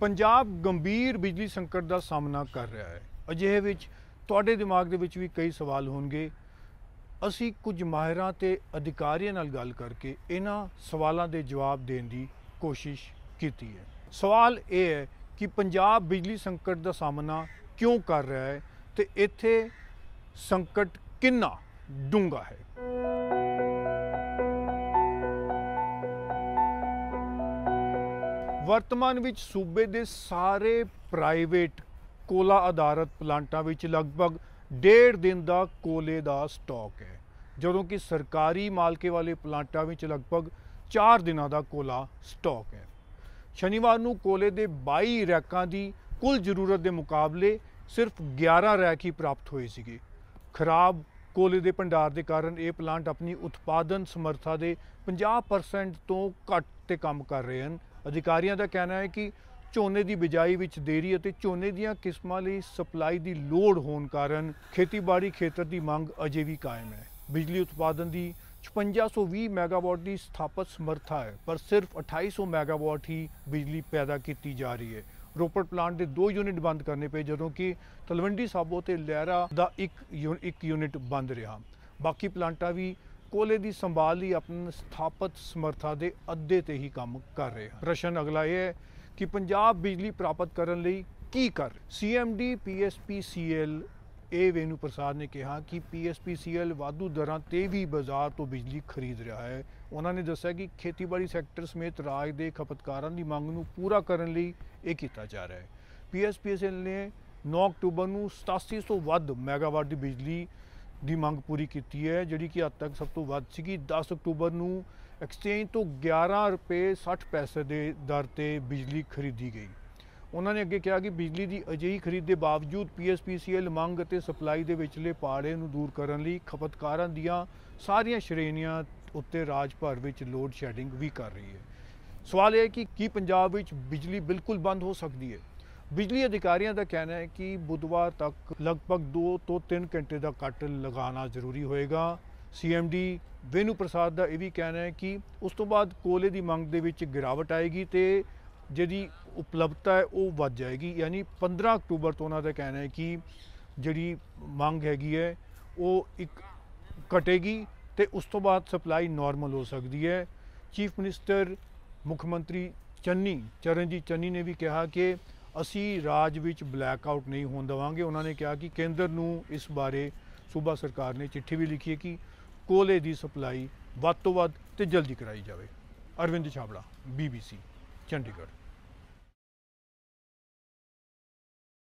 ਪੰਜਾਬ ਗੰਭੀਰ ਬਿਜਲੀ ਸੰਕਟ ਦਾ ਸਾਹਮਣਾ ਕਰ ਰਿਹਾ ਹੈ ਅਜਿਹੇ ਵਿੱਚ ਤੁਹਾਡੇ ਦਿਮਾਗ ਦੇ ਵਿੱਚ ਵੀ ਕਈ ਸਵਾਲ ਹੋਣਗੇ ਅਸੀਂ ਕੁਝ ਮਾਹਿਰਾਂ ਤੇ ਅਧਿਕਾਰੀਆਂ ਨਾਲ ਗੱਲ ਕਰਕੇ ਇਹਨਾਂ ਸਵਾਲਾਂ ਦੇ ਜਵਾਬ ਦੇਣ ਦੀ ਕੋਸ਼ਿਸ਼ ਕੀਤੀ ਹੈ ਸਵਾਲ ਇਹ ਹੈ ਕਿ ਪੰਜਾਬ ਬਿਜਲੀ ਸੰਕਟ ਦਾ ਸਾਹਮਣਾ ਕਿਉਂ ਕਰ ਰਿਹਾ ਹੈ ਤੇ ਇੱਥੇ ਸੰਕਟ ਕਿੰਨਾ ਡੂੰਘਾ ਹੈ ਵਰਤਮਾਨ ਵਿੱਚ ਸੂਬੇ ਦੇ ਸਾਰੇ ਪ੍ਰਾਈਵੇਟ ਕੋਲਾ ਆਧਾਰਿਤ ਪਲਾਂਟਾਂ ਵਿੱਚ ਲਗਭਗ ਡੇਢ ਦਿਨ ਦਾ ਕੋਲੇ ਦਾ ਸਟਾਕ ਹੈ ਜਦੋਂ ਕਿ ਸਰਕਾਰੀ ਮਾਲਕੇ ਵਾਲੇ ਪਲਾਂਟਾਂ ਵਿੱਚ ਲਗਭਗ 4 ਦਿਨਾਂ ਦਾ ਕੋਲਾ ਸਟਾਕ ਹੈ ਸ਼ਨੀਵਾਰ ਨੂੰ ਕੋਲੇ ਦੇ 22 ਰੈਕਾਂ ਦੀ ਕੁੱਲ ਜ਼ਰੂਰਤ ਦੇ ਮੁਕਾਬਲੇ ਸਿਰਫ 11 ਰੈਕ ਹੀ ਪ੍ਰਾਪਤ ਹੋਏ ਸੀਗੇ ਖਰਾਬ ਕੋਲੇ ਦੇ ਭੰਡਾਰ ਦੇ ਕਾਰਨ ਇਹ ਪਲਾਂਟ ਆਪਣੀ ਉਤਪਾਦਨ ਸਮਰੱਥਾ ਦੇ 50% ਤੋਂ ਘੱਟ ਤੇ ਕੰਮ ਕਰ ਰਹੇ ਹਨ ਅਧਿਕਾਰੀਆਂ ਦਾ ਕਹਿਣਾ ਹੈ ਕਿ ਝੋਨੇ ਦੀ ਬਿਜਾਈ ਵਿੱਚ ਦੇਰੀ ਅਤੇ ਝੋਨੇ ਦੀਆਂ ਕਿਸਮਾਂ ਲਈ ਸਪਲਾਈ ਦੀ ਲੋੜ ਹੋਣ ਕਾਰਨ ਖੇਤੀਬਾੜੀ ਖੇਤਰ ਦੀ ਮੰਗ ਅਜੇ ਵੀ ਕਾਇਮ ਹੈ ਬਿਜਲੀ ਉਤਪਾਦਨ ਦੀ 5520 ਮੈਗਾਵਾਟ ਦੀ ਸਥਾਪਿਤ ਸਮਰੱਥਾ ਹੈ ਪਰ ਸਿਰਫ 2800 ਮੈਗਾਵਾਟ ਹੀ ਬਿਜਲੀ ਪੈਦਾ ਕੀਤੀ ਜਾ ਰਹੀ ਹੈ ਰੋਪੜ ਪਲਾਂਟ ਦੇ ਦੋ ਯੂਨਿਟ ਬੰਦ ਕਰਨੇ ਪਏ ਜਦੋਂ ਕਿ ਤਲਵੰਡੀ ਸਾਬੋ ਤੇ ਲੈਰਾ ਦਾ ਇੱਕ ਇੱਕ ਯੂਨਿਟ ਬੰਦ ਰਿਹਾ ਬਾਕੀ ਪਲਾਂਟਾਂ ਵੀ ਕੋਲੇ ਦੀ ਸੰਭਾਲ ਲਈ ਆਪਣੀ ਸਥਾਪਿਤ ਸਮਰੱਥਾ ਦੇ ਅੱਧੇ ਤੇ ਹੀ ਕੰਮ ਕਰ ਰਿਹਾ ਪ੍ਰਸ਼ਨ ਅਗਲਾ ਇਹ ਹੈ ਕਿ ਪੰਜਾਬ ਬਿਜਲੀ ਪ੍ਰਾਪਤ ਕਰਨ ਲਈ ਕੀ ਕਰ ਸੀਐਮਡੀ ਪੀਐਸਪੀਸੀਐਲ ਏ ਵੇਨੂ ਪ੍ਰਸਾਦ ਨੇ ਕਿਹਾ ਕਿ ਪੀਐਸਪੀਸੀਐਲ ਵਾਧੂ ਦਰਾਂ ਤੇ ਵੀ ਬਾਜ਼ਾਰ ਤੋਂ ਬਿਜਲੀ ਖਰੀਦ ਰਿਹਾ ਹੈ ਉਹਨਾਂ ਨੇ ਦੱਸਿਆ ਕਿ ਖੇਤੀਬਾੜੀ ਸੈਕਟਰ ਸਮੇਤ ਰਾਜ ਦੇ ਖਪਤਕਾਰਾਂ ਦੀ ਮੰਗ ਨੂੰ ਪੂਰਾ ਕਰਨ ਲਈ ਇਹ ਕੀਤਾ ਜਾ ਰਿਹਾ ਹੈ ਪੀਐਸਪੀਸੀਐਲ ਨੇ 9 ਅਕਤੂਬਰ ਨੂੰ 8700 ਵੱਧ ਮੈਗਾਵਾਟ ਦੀ ਬਿਜਲੀ ਦੀ ਮੰਗ ਪੂਰੀ ਕੀਤੀ ਹੈ ਜਿਹੜੀ ਕਿ ਹੱਦ ਤੱਕ ਸਭ ਤੋਂ ਵੱਧ ਸੀਗੀ 10 ਅਕਤੂਬਰ ਨੂੰ ਐਕਸਚੇਂਜ ਤੋਂ 11 ਰੁਪਏ 60 ਪੈਸੇ ਦੇ ਦਰ ਤੇ ਬਿਜਲੀ ਖਰੀਦੀ ਗਈ ਉਹਨਾਂ ਨੇ ਅੱਗੇ ਕਿਹਾ ਕਿ ਬਿਜਲੀ ਦੀ ਅਜਿਹੀ ਖਰੀਦ ਦੇ ਬਾਵਜੂਦ ਪੀਐਸਪੀਸੀਐਲ ਮੰਗ ਅਤੇ ਸਪਲਾਈ ਦੇ ਵਿਚਲੇ ਪਾੜੇ ਨੂੰ ਦੂਰ ਕਰਨ ਲਈ ਖਪਤਕਾਰਾਂ ਦੀਆਂ ਸਾਰੀਆਂ ਸ਼੍ਰੇਣੀਆਂ ਉੱਤੇ ਰਾਜ ਭਰ ਵਿੱਚ ਲੋਡ ਸ਼ੈਡਿੰਗ ਵੀ ਕਰ ਰਹੀ ਹੈ ਸਵਾਲ ਇਹ ਹੈ ਕਿ ਕੀ ਪੰਜਾਬ ਵਿੱਚ ਬਿਜਲੀ ਬਿਲਕੁਲ ਬੰਦ ਹੋ ਸਕਦੀ ਹੈ ਬਿਜਲੀ ਅਧਿਕਾਰੀਆਂ ਦਾ ਕਹਿਣਾ ਹੈ ਕਿ ਬੁੱਧਵਾਰ ਤੱਕ ਲਗਭਗ 2 ਤੋਂ 3 ਘੰਟੇ ਦਾ ਕੱਟ ਲਗਾਉਣਾ ਜ਼ਰੂਰੀ ਹੋਏਗਾ ਸੀਐਮਡੀ ਵੇਨੂ ਪ੍ਰਸਾਦ ਦਾ ਇਹ ਵੀ ਕਹਿਣਾ ਹੈ ਕਿ ਉਸ ਤੋਂ ਬਾਅਦ ਕੋਲੇ ਦੀ ਮੰਗ ਦੇ ਵਿੱਚ ਗਿਰਾਵਟ ਆਏਗੀ ਤੇ ਜਿਹੜੀ ਉਪਲਬਧਤਾ ਹੈ ਉਹ ਵੱਧ ਜਾਏਗੀ ਯਾਨੀ 15 ਅਕਤੂਬਰ ਤੋਂ ਉਹਨਾਂ ਦਾ ਕਹਿਣਾ ਹੈ ਕਿ ਜਿਹੜੀ ਮੰਗ ਹੈਗੀ ਹੈ ਉਹ ਇੱਕ ਘਟੇਗੀ ਤੇ ਉਸ ਤੋਂ ਬਾਅਦ ਸਪਲਾਈ ਨਾਰਮਲ ਹੋ ਸਕਦੀ ਹੈ ਚੀਫ ਮਿਨਿਸਟਰ ਮੁੱਖ ਮੰਤਰੀ ਚੰਨੀ ਚਰਨਜੀਤ ਚੰਨੀ ਨੇ ਵੀ ਕਿਹਾ ਕਿ ਅਸੀਂ ਰਾਜ ਵਿੱਚ ਬਲੈਕ ਆਊਟ ਨਹੀਂ ਹੋਣ ਦਵਾਂਗੇ ਉਹਨਾਂ ਨੇ ਕਿਹਾ ਕਿ ਕੇਂਦਰ ਨੂੰ ਇਸ ਬਾਰੇ ਸੂਬਾ ਸਰਕਾਰ ਨੇ ਚਿੱਠੀ ਵੀ ਲਿਖੀ ਹੈ ਕਿ ਕੋਲੇ ਦੀ ਸਪਲਾਈ ਵੱਧ ਤੋਂ ਵੱਧ ਤੇ ਜਲਦੀ ਕਰਾਈ ਜਾਵੇ ਅਰਵਿੰਦ ਛਾਬੜਾ ਬੀਬੀਸੀ ਚੰਡੀਗੜ੍ਹ